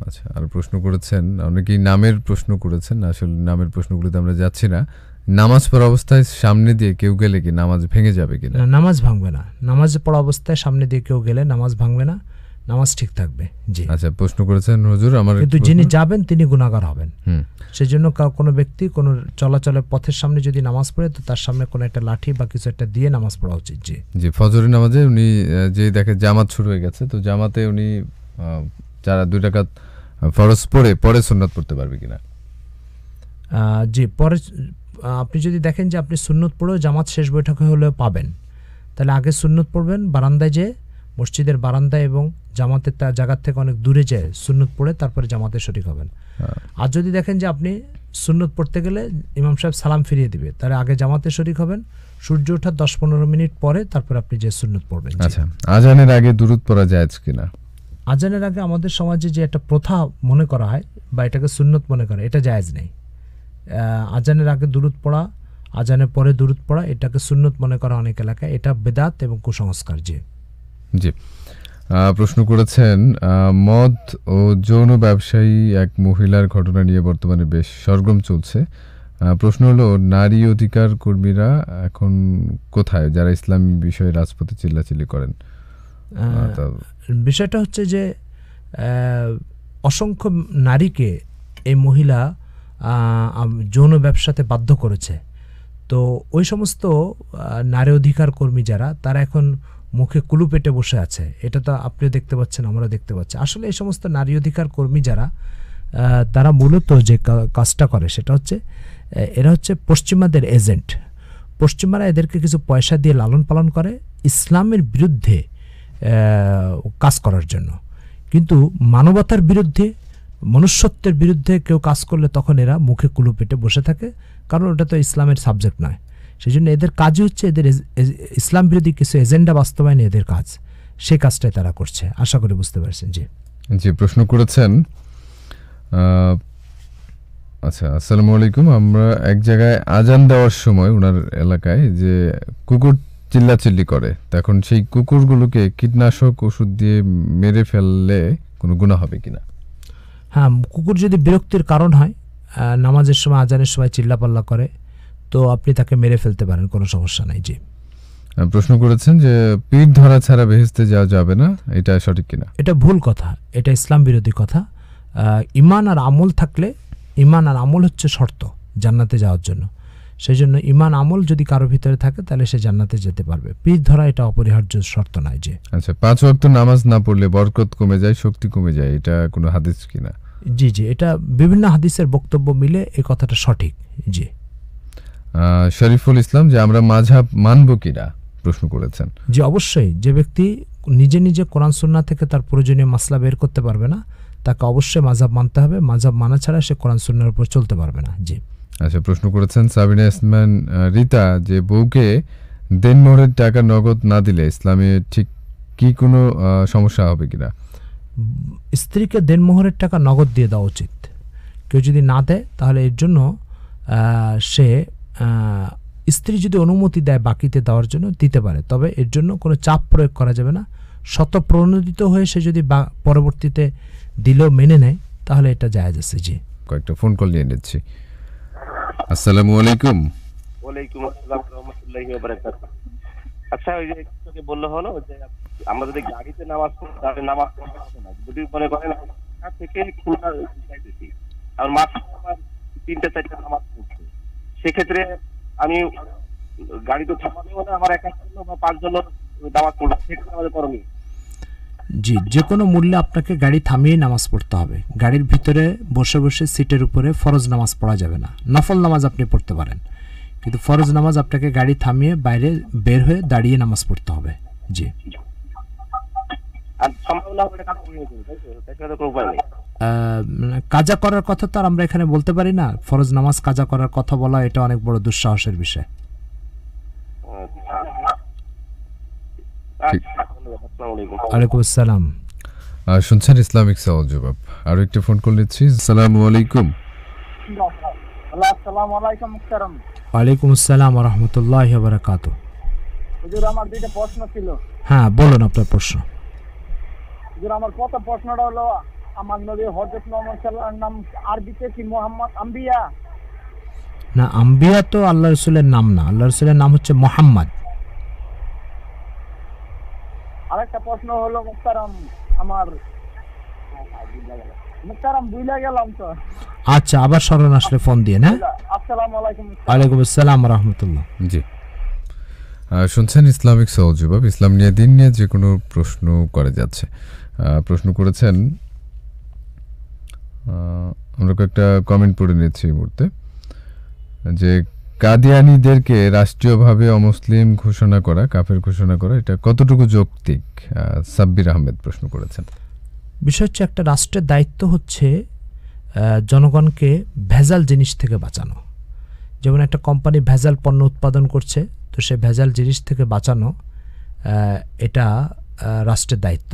আচ্ছা আর প্রশ্ন করেছেন অনেকেই নামের প্রশ্ন করেছেন আসলে নামের প্রশ্নগুলোতে আমরা যাচ্ছি না নামাজ পড়া অবস্থায় সামনে দিয়ে কেউ গেলে কি নামাজ ভেঙে যাবে কিনা নামাজ ভাঙবে না নামাজ পড়া অবস্থায় সামনে দিয়ে কেউ গেলে নামাজ ভাঙবে না নামাজ ঠিক থাকবে জি আচ্ছা প্রশ্ন করেছেন নজর আমার কিন্তু যিনি যাবেন তিনি গুণাগার হবেন সেজন্য কোনো ব্যক্তি কোনো চলাচলের পথের সামনে যদি নামাজ পড়ে তো তার সামনে কোনো একটা লাঠি বা কিছু একটা দিয়ে নামাজ পড়া উচিত জি জি ফজরের নামাজে উনি যে দেখে জামাত শুরু হয়ে গেছে তো জামাতে উনি যারা দুই টাকা ফরজ পড়ে পরে সুন্নত পড়তে পারবে কিনা জি পরে আপনি যদি দেখেন যে আপনি সুন্নত পড়েও জামাত শেষ বৈঠকে হলেও পাবেন তাহলে আগে সুন্নত পড়বেন বারান্দায় যেয়ে মসজিদের বারান্দা এবং জামাতের তার জায়গার থেকে অনেক দূরে যায় সুন্নত পড়ে তারপরে জামাতে শরিক হবেন হ্যাঁ। আর যদি দেখেন যে আপনি সুন্নত পড়তে গেলে ইমাম সাহেব সালাম ফিরিয়ে দিবে তার আগে জামাতে শরিক হবেন সূর্য ওঠার দশ পনেরো মিনিট পরে তারপর আপনি যে সুন্নত পড়বেন আচ্ছা আজানের আগে দূরত পড়া যায় কিনা আজানের আগে আমাদের সমাজে যে একটা প্রথা মনে করা হয় বা এটাকে সুন্নত মনে করা এটা জায়েজ নেই আজানের আগে দূরত পড়া আজানের পরে দূরত পড়া এটাকে সুন্নত মনে করা অনেক এলাকায় এটা বেদাত এবং কুসংস্কার যে জি প্রশ্ন করেছেন মদ ও যৌন ব্যবসায়ী এক মহিলার ঘটনা নিয়ে বর্তমানে বেশ সরগম চলছে প্রশ্ন হলো নারী অধিকার কর্মীরা এখন কোথায় যারা ইসলামী বিষয়ে রাজপথে চিল্লাচিল্লি করেন বিষয়টা হচ্ছে যে অসংখ্য নারীকে এই মহিলা যৌন ব্যবসাতে বাধ্য করেছে তো ওই সমস্ত নারী অধিকার কর্মী যারা তারা এখন মুখে কুলু পেটে বসে আছে এটা তো আপনিও দেখতে পাচ্ছেন আমরা দেখতে পাচ্ছি আসলে এই সমস্ত নারী অধিকার কর্মী যারা তারা মূলত যে কাজটা করে সেটা হচ্ছে এরা হচ্ছে পশ্চিমাদের এজেন্ট পশ্চিমারা এদেরকে কিছু পয়সা দিয়ে লালন পালন করে ইসলামের বিরুদ্ধে কাজ করার জন্য কিন্তু মানবতার বিরুদ্ধে মনুষ্যত্বের বিরুদ্ধে কেউ কাজ করলে তখন এরা মুখে কুলু পেটে বসে থাকে কারণ ওটা তো ইসলামের সাবজেক্ট নয় সেই জন্য এদের কাজই হচ্ছে এদের ইসলাম বিরোধী কিছু এজেন্ডা বাস্তবায়নে এদের কাজ সে কাজটাই তারা করছে আশা করি বুঝতে পারছেন জি জি প্রশ্ন করেছেন আচ্ছা আসসালামু আলাইকুম আমরা এক জায়গায় আজান দেওয়ার সময় ওনার এলাকায় যে কুকুর চিল্লাচিল্লি করে তখন সেই কুকুরগুলোকে কীটনাশক ওষুধ দিয়ে মেরে ফেললে কোনো গুণা হবে কিনা হ্যাঁ কুকুর যদি বিরক্তির কারণ হয় নামাজের সময় আজানের সময় চিল্লাপাল্লা করে তো আপনি তাকে মেরে ফেলতে পারেন কোনো সমস্যা নাই জি প্রশ্ন করেছেন যে পিঠ ধরা ছাড়া বেহেস্তে যাওয়া যাবে না এটা সঠিক কিনা এটা ভুল কথা এটা ইসলাম বিরোধী কথা ইমান আর আমল থাকলে ইমান আর আমল হচ্ছে শর্ত জান্নাতে যাওয়ার জন্য সেই জন্য ইমান আমল যদি কারো ভিতরে থাকে তাহলে সে জান্নাতে যেতে পারবে পিঠ ধরা এটা অপরিহার্য শর্ত নয় যে আচ্ছা পাঁচ ওয়াক্ত নামাজ না পড়লে বরকত কমে যায় শক্তি কমে যায় এটা কোনো হাদিস কিনা জি জি এটা বিভিন্ন হাদিসের বক্তব্য মিলে এই কথাটা সঠিক জি শরীফুল ইসলাম যে আমরা মাঝহাব মানব কিনা প্রশ্ন করেছেন যে অবশ্যই যে ব্যক্তি নিজে নিজে কোরআন সুন্না থেকে তার প্রয়োজনীয় মাসলা বের করতে পারবে না তাকে অবশ্যই মাঝাব মানতে হবে মাঝাব মানা ছাড়া সে কোরআন সুন্নার উপর চলতে পারবে না জি আচ্ছা প্রশ্ন করেছেন সাবিনা ইসমান রিতা যে বউকে দেনমোহরের টাকা নগদ না দিলে ইসলামে ঠিক কি কোনো সমস্যা হবে কিনা স্ত্রীকে দেনমোহরের টাকা নগদ দিয়ে দেওয়া উচিত কেউ যদি না দেয় তাহলে এর জন্য সে স্ত্রী যদি অনুমতি দেয় বাকিতে দেওয়ার জন্য দিতে পারে তবে এর জন্য কোনো চাপ প্রয়োগ করা যাবে না শতপ্রণোদিত হয়ে সে যদি বা পরবর্তীতে দিলেও মেনে নেয় তাহলে এটা জায়েজ আছে জি কয়েকটা ফোন কল নিয়ে নিচ্ছি আসসালামু আলাইকুম ওয়ালাইকুম আসসালাম ওয়া আচ্ছা ওই যে বললো হলো যে আমরা যদি গাড়িতে নামাজ পড়ি তাহলে নামাজ পড়া হবে না যদি মনে করেন থেকে খুলনা যাইতেছি আর আমার তিনটা চারটা নামাজ পড়ি সেক্ষেত্রে আমি গাড়ি তো ছাপাবেও না আমার একার জন্য বা পাঁচ জন্য দাওয়াত করবো সেক্ষেত্রে আমাদের করণীয় জি যে কোনো মূল্যে আপনাকে গাড়ি থামিয়ে নামাজ পড়তে হবে গাড়ির ভিতরে বসে বসে সিটের উপরে ফরজ নামাজ পড়া যাবে না নফল নামাজ আপনি পড়তে পারেন কিন্তু ফরজ নামাজ আপনাকে গাড়ি থামিয়ে বাইরে বের হয়ে দাঁড়িয়ে নামাজ পড়তে হবে জি মানে কাজা করার কথা তো আর আমরা এখানে বলতে পারি না ফরজ নামাজ কাজা করার কথা বলা এটা অনেক বড় দুঃসাহসের বিষয় আচ্ছা, আসসালাম শুনছেন ইসলামিক সওয়াল জবাব আরো একটা ফোন কল নিচ্ছি আসসালামু আলাইকুম আসসালামু আলাইকুম ওয়ালাইকুম আসসালাম ওয়া রাহমাতুল্লাহি ওয়া হুজুর আমার দুইটা প্রশ্ন ছিল হ্যাঁ বলুন আপনার প্রশ্ন যে আমার কত প্রশ্নটা হলো আমার নবী হজরত মোহাম্মদ সাল্লাহ নাম আরবিতে কি মোহাম্মদ আম্বিয়া না আম্বিয়া তো আল্লাহ রসুলের নাম না আল্লাহ রসুলের নাম হচ্ছে মোহাম্মদ আরেকটা প্রশ্ন হলো মুক্তারাম আমার মুক্তারাম বুইলা গেলাম তো আচ্ছা আবার স্মরণ আসলে ফোন দিয়ে না আসসালামু আলাইকুম আসসালাম জি শুনছেন ইসলামিক সহজবাব ইসলাম নিয়ে দিন নিয়ে যে কোনো প্রশ্ন করা যাচ্ছে প্রশ্ন করেছেন আমরা কয়েকটা কমেন্ট পড়ে নিয়েছি এই মুহূর্তে যে কাদিয়ানিদেরকে রাষ্ট্রীয়ভাবে অমুসলিম ঘোষণা করা কাফের ঘোষণা করা এটা কতটুকু যৌক্তিক সাব্বির আহমেদ প্রশ্ন করেছেন বিষয় হচ্ছে একটা রাষ্ট্রের দায়িত্ব হচ্ছে জনগণকে ভেজাল জিনিস থেকে বাঁচানো যেমন একটা কোম্পানি ভেজাল পণ্য উৎপাদন করছে তো সে ভেজাল জিনিস থেকে বাঁচানো এটা রাষ্ট্রের দায়িত্ব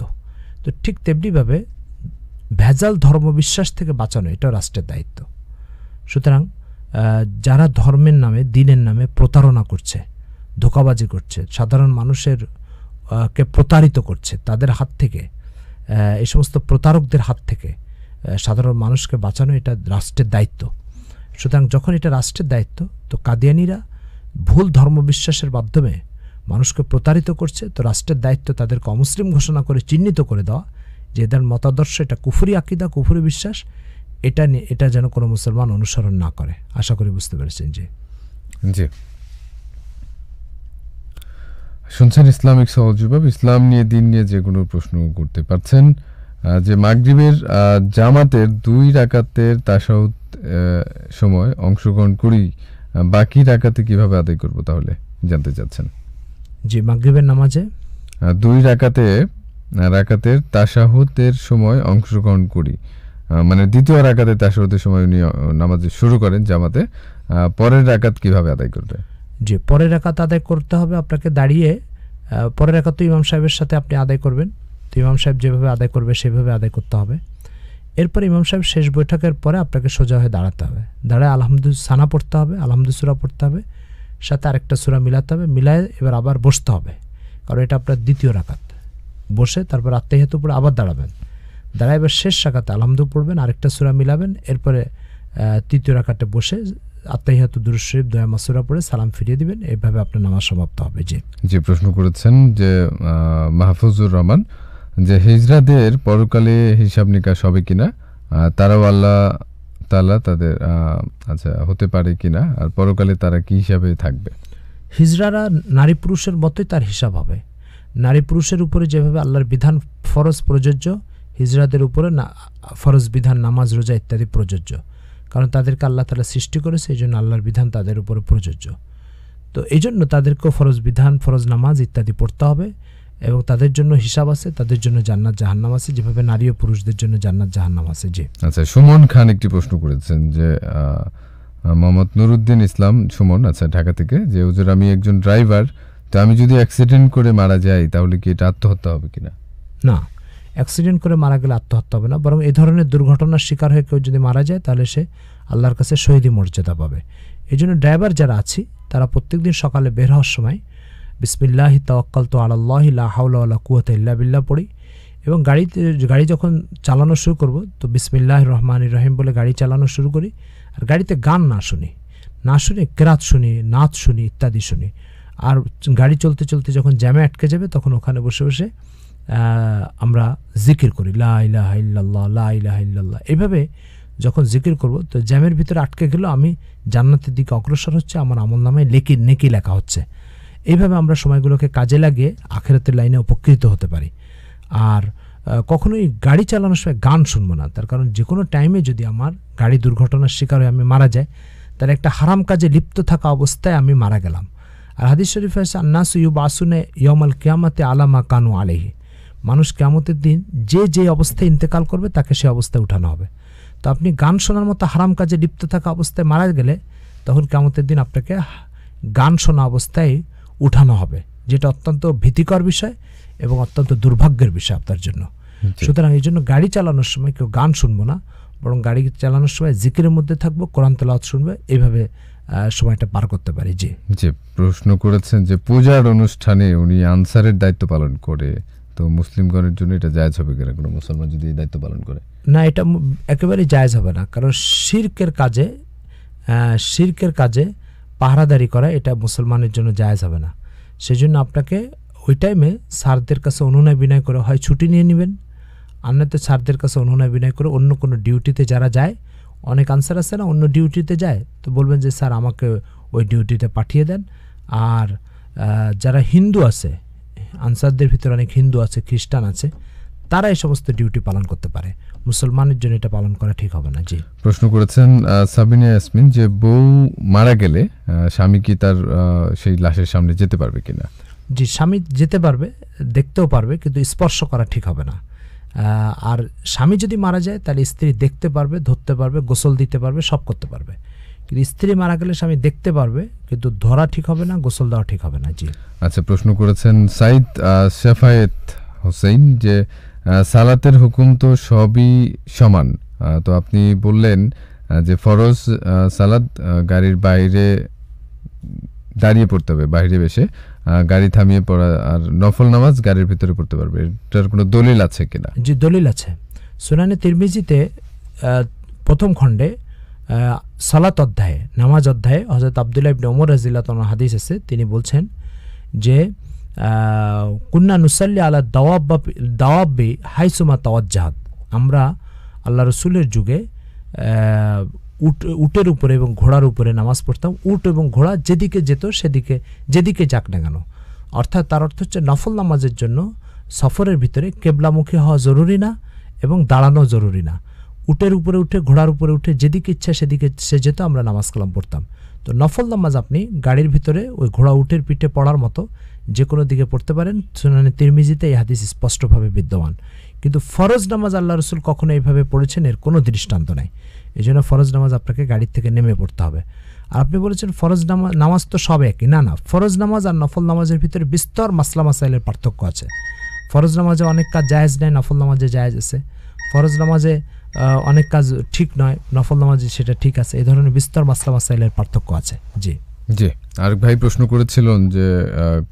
তো ঠিক তেমনিভাবে ভেজাল ধর্মবিশ্বাস থেকে বাঁচানো এটা রাষ্ট্রের দায়িত্ব সুতরাং যারা ধর্মের নামে দিনের নামে প্রতারণা করছে ধোকাবাজি করছে সাধারণ মানুষের কে প্রতারিত করছে তাদের হাত থেকে এই সমস্ত প্রতারকদের হাত থেকে সাধারণ মানুষকে বাঁচানো এটা রাষ্ট্রের দায়িত্ব সুতরাং যখন এটা রাষ্ট্রের দায়িত্ব তো কাদিয়ানিরা ভুল ধর্মবিশ্বাসের মাধ্যমে মানুষকে প্রতারিত করছে তো রাষ্ট্রের দায়িত্ব তাদেরকে অমুসলিম ঘোষণা করে চিহ্নিত করে দেওয়া যে এদের মতাদর্শ এটা কুফুরি আকিদা কুফুরি বিশ্বাস এটা নিয়ে এটা যেন কোনো মুসলমান অনুসরণ না করে আশা করি বুঝতে পেরেছেন যে জি শুনছেন ইসলামিক সহজবাব ইসলাম নিয়ে দিন নিয়ে যে কোনো প্রশ্ন করতে পারছেন যে মাগরিবের জামাতের দুই রাকাতের তাসাউদ সময় অংশগ্রহণ করি বাকি রাকাতে কিভাবে আদায় করব তাহলে জানতে চাচ্ছেন জি মাগরিবের নামাজে দুই রাকাতে রাকাতের তাশাহুতের সময় অংশগ্রহণ করি মানে দ্বিতীয় রাকাতে তাসাহুতের সময় উনি নামাজ শুরু করেন জামাতে পরের রাকাত কিভাবে আদায় করবে জি পরের রাকাত আদায় করতে হবে আপনাকে দাঁড়িয়ে পরের রাকাত ইমাম সাহেবের সাথে আপনি আদায় করবেন তো ইমাম সাহেব যেভাবে আদায় করবে সেভাবে আদায় করতে হবে এরপর ইমাম সাহেব শেষ বৈঠকের পরে আপনাকে সোজা হয়ে দাঁড়াতে হবে দাঁড়ায় আলহামদুল সানা পড়তে হবে সুরা পড়তে হবে সাথে আরেকটা সুরা মিলাতে হবে মিলায় এবার আবার বসতে হবে কারণ এটা আপনার দ্বিতীয় রাকাত বসে তারপর আত্মাহিয়াত পড়ে আবার দাঁড়াবেন দাঁড়ায় এবার শেষ রাকাতে আলহামদু পড়বেন আরেকটা সুরা মিলাবেন এরপরে তৃতীয় রাকাতে বসে আত্মাহিয়াত দুরুদ শরীফ দয়া মাসুরা পড়ে সালাম ফিরিয়ে দিবেন এভাবে আপনার নামাজ সমাপ্ত হবে জি যে প্রশ্ন করেছেন যে মাহফুজুর রহমান যে হিজরাদের পরকালে হিসাব নিকাশ হবে কিনা তারাও আল্লাহ তালা তাদের আচ্ছা হতে পারে কি না আর পরকালে তারা কি হিসাবে থাকবে হিজরারা নারী পুরুষের মতোই তার হিসাব হবে নারী পুরুষের উপরে যেভাবে আল্লাহর বিধান ফরজ প্রযোজ্য হিজরাদের উপরে না ফরজ বিধান নামাজ রোজা ইত্যাদি প্রযোজ্য কারণ তাদেরকে আল্লাহ তালা সৃষ্টি করেছে এই জন্য আল্লাহর বিধান তাদের উপরে প্রযোজ্য তো এই জন্য তাদেরকেও ফরজ বিধান ফরজ নামাজ ইত্যাদি পড়তে হবে এবং তাদের জন্য হিসাব আছে তাদের জন্য জান্নাত জাহান্নাম আছে যেভাবে নারী ও পুরুষদের জন্য জান্নাত জাহান্নাম আছে যে আচ্ছা সুমন খান একটি প্রশ্ন করেছেন যে মোহাম্মদ নুরুদ্দিন ইসলাম সুমন আচ্ছা ঢাকা থেকে যে ওজোর আমি একজন ড্রাইভার তো আমি যদি অ্যাক্সিডেন্ট করে মারা যাই তাহলে কি এটা আত্মহত্যা হবে কিনা না অ্যাক্সিডেন্ট করে মারা গেলে আত্মহত্যা হবে না বরং এ ধরনের দুর্ঘটনার শিকার হয়ে কেউ যদি মারা যায় তাহলে সে আল্লাহর কাছে শহীদী মর্যাদা পাবে এই জন্য ড্রাইভার যারা আছি তারা প্রত্যেক দিন সকালে বের হওয়ার সময় বিসমিল্লাহি তাওয়াক্কাল তো আল্লাহ লা কুয়াত ইল্লা বিল্লা পড়ি এবং গাড়িতে গাড়ি যখন চালানো শুরু করব তো বিসমিল্লাহ রহমান রহিম বলে গাড়ি চালানো শুরু করি আর গাড়িতে গান না শুনি না শুনি কেরাত শুনি নাচ শুনি ইত্যাদি শুনি আর গাড়ি চলতে চলতে যখন জ্যামে আটকে যাবে তখন ওখানে বসে বসে আমরা জিকির করি লা ইলাহ ইল্লাল্লাহ লা ইলাহ ইল্লাল্লাহ এইভাবে যখন জিকির করব তো জ্যামের ভিতরে আটকে গেলেও আমি জান্নাতের দিকে অগ্রসর হচ্ছে আমার আমল নামে লেকি নেকি লেখা হচ্ছে এইভাবে আমরা সময়গুলোকে কাজে লাগিয়ে আখেরাতের লাইনে উপকৃত হতে পারি আর কখনোই গাড়ি চালানোর সময় গান শুনবো না তার কারণ যে কোনো টাইমে যদি আমার গাড়ি দুর্ঘটনার শিকার হয়ে আমি মারা যাই তার একটা হারাম কাজে লিপ্ত থাকা অবস্থায় আমি মারা গেলাম আর হাদিস শরীফ হয়েছে আন্নাসু ইউব আসুনে ইয়মাল কেয়ামাতে আলামা কানু আলেহি মানুষ কেয়ামতের দিন যে যে অবস্থায় ইন্তেকাল করবে তাকে সে অবস্থায় উঠানো হবে তো আপনি গান শোনার মতো হারাম কাজে লিপ্ত থাকা অবস্থায় মারা গেলে তখন কেমতের দিন আপনাকে গান শোনা অবস্থায় উঠানো হবে যেটা অত্যন্ত ভীতিকর বিষয় এবং অত্যন্ত দুর্ভাগ্যের বিষয় আপনার জন্য সুতরাং এই জন্য গাড়ি চালানোর সময় কেউ গান শুনবো না বরং গাড়ি চালানোর সময় জিকিরের মধ্যে থাকবো কোরআন তেলাওয়াত শুনবে এইভাবে সময়টা পার করতে পারি যে যে প্রশ্ন করেছেন যে পূজার অনুষ্ঠানে উনি আনসারের দায়িত্ব পালন করে তো মুসলিমগণের জন্য এটা জায়জ হবে কিনা কোনো মুসলমান যদি এই দায়িত্ব পালন করে না এটা একেবারেই জায়জ হবে না কারণ শির্কের কাজে শির্কের কাজে পাহারাদারি করা এটা মুসলমানের জন্য জায়জ হবে না সেজন্য আপনাকে ওই টাইমে স্যারদের কাছে অনুনয় বিনয় করে হয় ছুটি নিয়ে নেবেন আর তো স্যারদের কাছে অনুনয় বিনয় করে অন্য কোনো ডিউটিতে যারা যায় অনেক আনসার আছে না অন্য ডিউটিতে যায় তো বলবেন যে স্যার আমাকে ওই ডিউটিতে পাঠিয়ে দেন আর যারা হিন্দু আছে আনসারদের ভিতরে অনেক হিন্দু আছে খ্রিস্টান আছে তারা এই সমস্ত ডিউটি পালন করতে পারে মুসলমানের জন্য এটা পালন করা ঠিক হবে না জি প্রশ্ন করেছেন সাবিনা ইয়াসমিন যে বউ মারা গেলে স্বামী কি তার সেই লাশের সামনে যেতে পারবে কিনা জি স্বামী যেতে পারবে দেখতেও পারবে কিন্তু স্পর্শ করা ঠিক হবে না আর স্বামী যদি মারা যায় তাহলে স্ত্রী দেখতে পারবে ধরতে পারবে গোসল দিতে পারবে সব করতে পারবে কিন্তু স্ত্রী মারা গেলে স্বামী দেখতে পারবে কিন্তু ধরা ঠিক হবে না গোসল দেওয়া ঠিক হবে না জি আচ্ছা প্রশ্ন করেছেন সাইদ শেফায়েত হোসেন যে সালাতের হুকুম তো সবই সমান তো আপনি বললেন যে ফরজ সালাদ গাড়ির বাইরে দাঁড়িয়ে পড়তে হবে বাইরে বেশে গাড়ি থামিয়ে পড়া আর নফল নামাজ গাড়ির ভিতরে পড়তে পারবে এটার কোনো দলিল আছে কিনা যে দলিল আছে সুনানে তিরমিজিতে প্রথম খণ্ডে সালাত অধ্যায়ে নামাজ অধ্যায়ে হজরত আবদুল্লাহ ইবনে ওমর রাজিল্লা হাদিস আছে তিনি বলছেন যে কুন্না নুসাল্লি আলা দাওয়াব্বা দাওয়াব্বে হাইসুমা তাওয়াজ্জাহাদ আমরা আল্লাহ রসুলের যুগে উট উটের উপরে এবং ঘোড়ার উপরে নামাজ পড়তাম উট এবং ঘোড়া যেদিকে যেত সেদিকে যেদিকে যাক না কেন অর্থাৎ তার অর্থ হচ্ছে নফল নামাজের জন্য সফরের ভিতরে কেবলামুখী হওয়া জরুরি না এবং দাঁড়ানো জরুরি না উটের উপরে উঠে ঘোড়ার উপরে উঠে যেদিকে ইচ্ছা সেদিকে সে যেত আমরা নামাজ কালাম পড়তাম তো নফল নামাজ আপনি গাড়ির ভিতরে ওই ঘোড়া উটের পিঠে পড়ার মতো যে কোনো দিকে পড়তে পারেন সুনানি তিরমিজিতে এই হাদিস স্পষ্টভাবে বিদ্যমান কিন্তু ফরজ নামাজ আল্লাহ রসুল কখনো এইভাবে পড়েছেন এর কোনো দৃষ্টান্ত নাই এই জন্য ফরজ নামাজ আপনাকে গাড়ির থেকে নেমে পড়তে হবে আর আপনি বলেছেন ফরজ নামাজ নামাজ তো সব একই না না ফরজ নামাজ আর নফল নামাজের ভিতরে বিস্তর মাসলা মাসাইলের পার্থক্য আছে ফরজ নামাজে অনেক কাজ জায়েজ নেয় নফল নামাজে জায়েজ আছে ফরজ নামাজে অনেক কাজ ঠিক নয় নফল নামাজে সেটা ঠিক আছে এই ধরনের বিস্তর মাসলা মাসাইলের পার্থক্য আছে জি জি আরেক ভাই প্রশ্ন করেছিলেন যে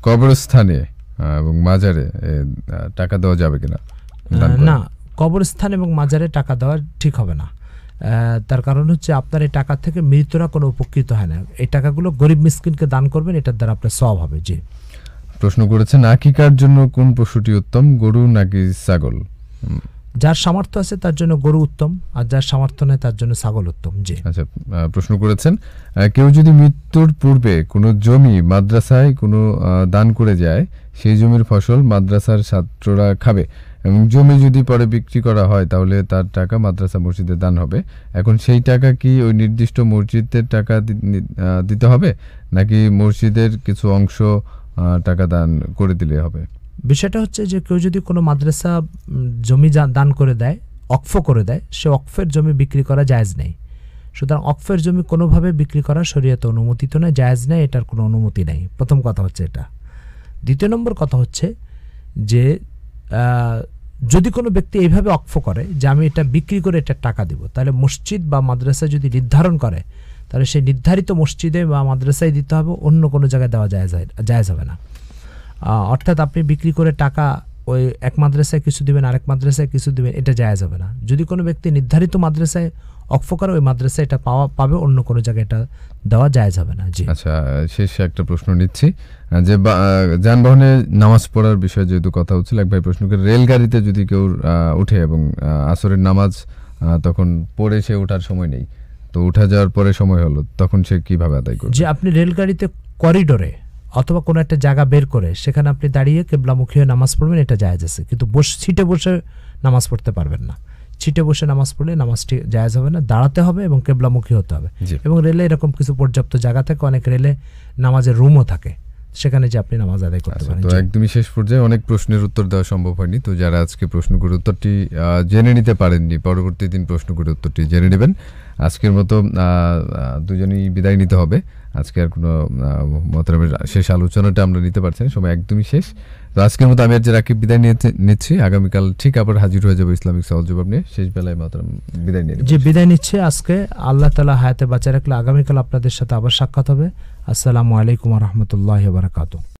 কবরস্থানে এবং মাজারে টাকা দেওয়া যাবে কিনা না কবরস্থান এবং মাজারে টাকা দেওয়া ঠিক হবে না তার কারণ হচ্ছে আপনার এই টাকা থেকে মৃতরা কোনো উপকৃত হয় না এই টাকাগুলো গরিব মিসকিনকে দান করবেন এটার দ্বারা আপনার সব হবে জি প্রশ্ন করেছেন আকিকার জন্য কোন পশুটি উত্তম গরু নাকি ছাগল যার সামর্থ্য আছে তার জন্য গরু উত্তম আর যার সামর্থ্য নেই তার জন্য ছাগল উত্তম জি আচ্ছা প্রশ্ন করেছেন কেউ যদি মৃত্যুর পূর্বে কোনো জমি মাদ্রাসায় কোনো দান করে যায় সেই জমির ফসল মাদ্রাসার ছাত্ররা খাবে এবং জমি যদি পরে বিক্রি করা হয় তাহলে তার টাকা মাদ্রাসা মসজিদে দান হবে এখন সেই টাকা কি ওই নির্দিষ্ট মসজিদের টাকা দিতে হবে নাকি মসজিদের কিছু অংশ টাকা দান করে দিলে হবে বিষয়টা হচ্ছে যে কেউ যদি কোনো মাদ্রাসা জমি দান করে দেয় অক্ফ করে দেয় সে অক্ফের জমি বিক্রি করা জায়জ নেই সুতরাং অক্ফের জমি কোনোভাবে বিক্রি করা শরীয়তে অনুমোদিত নয় জায়জ নেই এটার কোনো অনুমতি নেই প্রথম কথা হচ্ছে এটা দ্বিতীয় নম্বর কথা হচ্ছে যে যদি কোনো ব্যক্তি এইভাবে অক্ফ করে যে আমি এটা বিক্রি করে এটা টাকা দেবো তাহলে মসজিদ বা মাদ্রাসা যদি নির্ধারণ করে তাহলে সেই নির্ধারিত মসজিদে বা মাদ্রাসায় দিতে হবে অন্য কোনো জায়গায় দেওয়া যায় যায় হবে না অর্থাৎ আপনি বিক্রি করে টাকা ওই এক মাদ্রাসায় কিছু দেবেন আরেক মাদ্রাসায় কিছু দেবেন এটা যায় যাবে না যদি কোনো ব্যক্তি নির্ধারিত মাদ্রাসায় অক্ফ করে ওই মাদ্রাসায় এটা পাওয়া পাবে অন্য কোনো জায়গায় এটা দেওয়া যায় যাবে না জি আচ্ছা শেষে একটা প্রশ্ন নিচ্ছি যে যানবাহনে নামাজ পড়ার বিষয়ে যেহেতু কথা হচ্ছিল এক ভাই প্রশ্ন করে রেলগাড়িতে যদি কেউ উঠে এবং আসরের নামাজ তখন পড়ে সে ওঠার সময় নেই তো উঠা যাওয়ার পরে সময় হলো তখন সে কিভাবে আদায় করবে যে আপনি রেলগাড়িতে করিডোরে অথবা কোনো একটা জায়গা বের করে সেখানে আপনি দাঁড়িয়ে কেবলামুখী হয়ে নামাজ পড়বেন এটা জায়জ আছে কিন্তু বস ছিটে বসে নামাজ পড়তে পারবেন না ছিটে বসে নামাজ পড়লে নামাজটি জায়জ হবে না দাঁড়াতে হবে এবং কেবলামুখী হতে হবে এবং রেলে এরকম কিছু পর্যাপ্ত জায়গা থাকে অনেক রেলে নামাজের রুমও থাকে সেখানে যে আপনি নামাজ আদায় করতে আচ্ছা, পারেন তো একদমই শেষ পর্যায়ে অনেক প্রশ্নের উত্তর দেওয়া সম্ভব হয়নি তো যারা আজকে প্রশ্ন করে উত্তরটি জেনে নিতে পারেননি পরবর্তী দিন প্রশ্ন করে উত্তরটি জেনে নেবেন আজকের মতো দুজনেই বিদায় নিতে হবে আজকে আর কোনো মতলবের শেষ আলোচনাটা আমরা নিতে পারছি না সময় একদমই শেষ তো আজকের মতো আমি আর যে রাকিব বিদায় নিয়ে নিচ্ছি আগামীকাল ঠিক আবার হাজির হয়ে যাবো ইসলামিক সহজ জবাব নিয়ে শেষ বেলায় মতলব বিদায় নিয়ে যে বিদায় নিচ্ছে আজকে আল্লাহ তালা হায়াতে বাঁচা রাখলে আগামীকাল আপনাদের সাথে আবার সাক্ষাৎ হবে আসসালামু আলাইকুম রহমতুল্লাহ বারাকাতুম